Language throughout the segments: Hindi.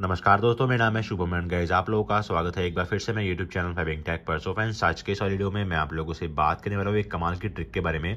नमस्कार दोस्तों मेरा नाम है शुभम गैज आप लोगों का स्वागत है एक बार फिर से मैं यूट्यूब चैनल फाइविंग टैक पर सो फ्रेंड्स आज के इस वीडियो में मैं आप लोगों से बात करने वाला हूँ एक कमाल की ट्रिक के बारे में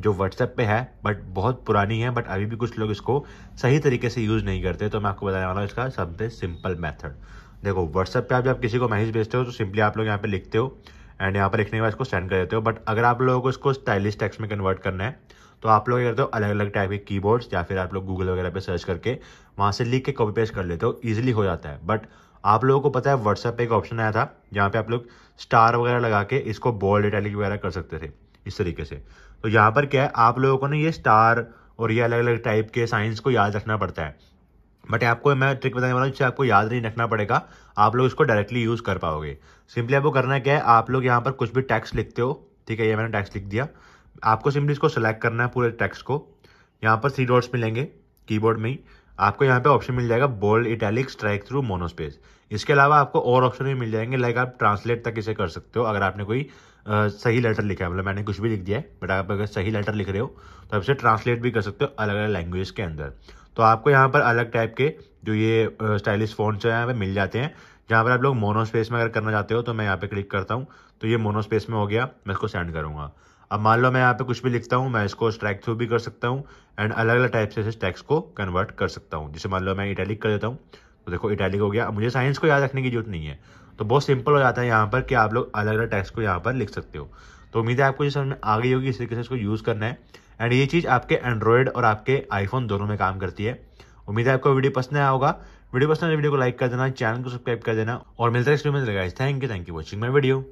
जो व्हाट्सएप पे है बट बहुत पुरानी है बट अभी भी कुछ लोग इसको सही तरीके से यूज़ नहीं करते तो मैं आपको बताने वाला हूँ इसका सबसे सिंपल मैथड देखो व्हाट्सएप पर आप जब किसी को मैसेज भेजते हो तो सिंपली आप लोग यहाँ पर लिखते हो एंड यहाँ पर लिखने के बाद इसको सेंड कर देते हो बट अगर आप लोगों को इसको स्टाइलिश टेक्स्ट में कन्वर्ट करना है तो आप लोग करते हो अलग अलग टाइप के कीबोर्ड्स या फिर आप लोग गूगल वगैरह पे सर्च करके वहाँ से लिख के कॉपी पेस्ट कर लेते हो ईजिली हो जाता है बट आप लोगों को पता है व्हाट्सएप पे एक ऑप्शन आया था जहाँ पे आप लोग स्टार वगैरह लगा के इसको बॉल डिटेलिंग वगैरह कर सकते थे इस तरीके से तो यहाँ पर क्या है आप लोगों को ना ये स्टार और ये अलग अलग टाइप के साइंस को याद रखना पड़ता है बट आपको मैं ट्रिक बताने वाला हूँ जिससे आपको याद नहीं रखना पड़ेगा आप लोग इसको डायरेक्टली यूज़ कर पाओगे सिंपली आपको करना क्या है आप लोग यहाँ पर कुछ भी टैक्स लिखते हो ठीक है ये मैंने टैक्स लिख दिया आपको सिंपली इसको सेलेक्ट करना है पूरे टैक्स को यहाँ पर थ्री डॉट्स मिलेंगे कीबोर्ड में ही आपको यहाँ पे ऑप्शन मिल जाएगा bold italic strike through monospace इसके अलावा आपको और ऑप्शन भी मिल जाएंगे लाइक आप ट्रांसलेट तक इसे कर सकते हो अगर आपने कोई आ, सही लेटर लिखा है मतलब मैंने कुछ भी लिख दिया है बट आप अगर सही लेटर लिख रहे हो तो आप इसे ट्रांसलेट भी कर सकते हो अलग अलग लैंग्वेज के अंदर तो आपको यहाँ पर अलग टाइप के जो ये स्टाइलिश फोन जो है यहाँ पर मिल जाते हैं जहाँ पर आप लोग मोनो स्पेस में अगर करना चाहते हो तो मैं यहाँ पे क्लिक करता हूँ तो ये मोनो स्पेस में हो गया मैं इसको सेंड करूँगा अब मान लो मैं यहाँ पे कुछ भी लिखता हूँ मैं इसको स्ट्राइक थ्रू भी कर सकता हूँ एंड अलग अलग टाइप से इस टेक्स्ट को कन्वर्ट कर सकता हूँ जैसे मान लो मैं इटैलिक कर देता हूँ तो देखो इटैलिक हो गया मुझे साइंस को याद रखने की जरूरत नहीं है तो बहुत सिंपल हो जाता है यहाँ पर कि आप लोग अलग अलग टैक्स को यहाँ पर लिख सकते हो तो उम्मीद है आपको जिस समझ आ गई होगी इस तरीके से इसको यूज़ करना है एंड ये चीज़ आपके एंड्रॉयड और आपके आईफोन दोनों में काम करती है उम्मीद है आपको वीडियो पसंद आया होगा वीडियो पसंद आया तो वीडियो को लाइक कर देना चैनल को सब्सक्राइब कर देना और मिलता है thank you thank you watching my video